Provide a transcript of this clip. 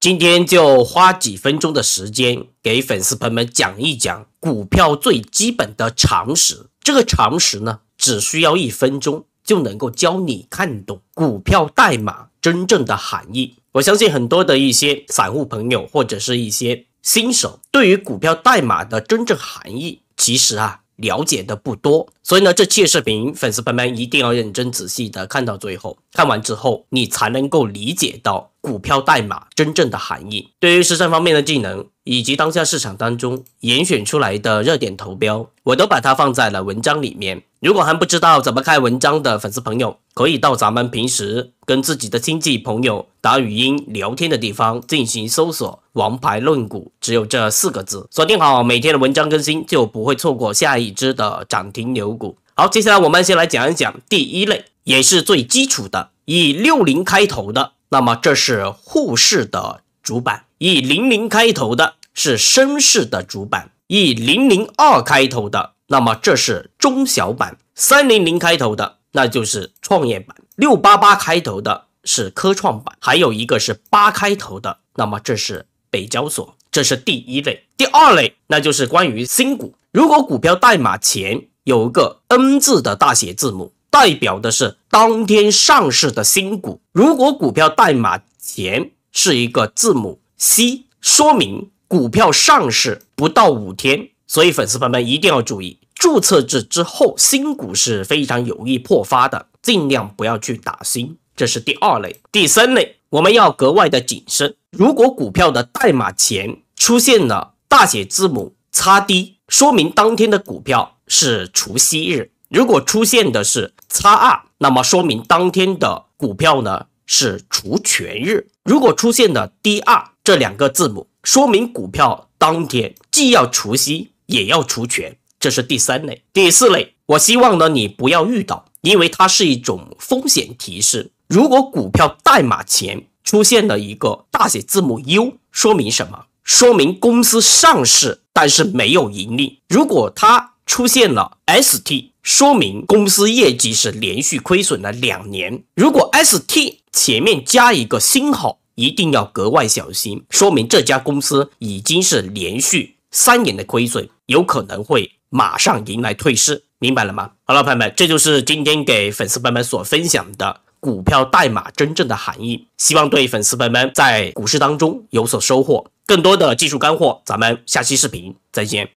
今天就花几分钟的时间，给粉丝朋友们讲一讲股票最基本的常识。这个常识呢，只需要一分钟就能够教你看懂股票代码真正的含义。我相信很多的一些散户朋友或者是一些新手，对于股票代码的真正含义，其实啊。了解的不多，所以呢，这期视频粉丝朋友们一定要认真仔细的看到最后，看完之后你才能够理解到股票代码真正的含义。对于实战方面的技能以及当下市场当中严选出来的热点投标，我都把它放在了文章里面。如果还不知道怎么看文章的粉丝朋友，可以到咱们平时跟自己的亲戚朋友打语音聊天的地方进行搜索“王牌论股”，只有这四个字，锁定好每天的文章更新，就不会错过下一只的涨停牛股。好，接下来我们先来讲一讲第一类，也是最基础的，以六零开头的，那么这是沪市的主板；以零零开头的是深市的主板；以零零二开头的。那么这是中小板三零零开头的，那就是创业板六八八开头的，是科创板，还有一个是八开头的。那么这是北交所，这是第一类。第二类，那就是关于新股。如果股票代码前有一个 N 字的大写字母，代表的是当天上市的新股。如果股票代码前是一个字母 C，说明股票上市不到五天。所以粉丝朋友们一定要注意，注册制之后新股是非常容易破发的，尽量不要去打新。这是第二类，第三类我们要格外的谨慎。如果股票的代码前出现了大写字母“叉 D”，说明当天的股票是除息日；如果出现的是“叉 R”，那么说明当天的股票呢是除权日；如果出现的 “D R” 这两个字母，说明股票当天既要除息。也要除权，这是第三类。第四类，我希望呢你不要遇到，因为它是一种风险提示。如果股票代码前出现了一个大写字母 U，说明什么？说明公司上市但是没有盈利。如果它出现了 ST，说明公司业绩是连续亏损了两年。如果 ST 前面加一个星号，一定要格外小心，说明这家公司已经是连续。三年的亏损有可能会马上迎来退市，明白了吗？好了，朋友们，这就是今天给粉丝朋友们所分享的股票代码真正的含义，希望对粉丝朋友们在股市当中有所收获。更多的技术干货，咱们下期视频再见。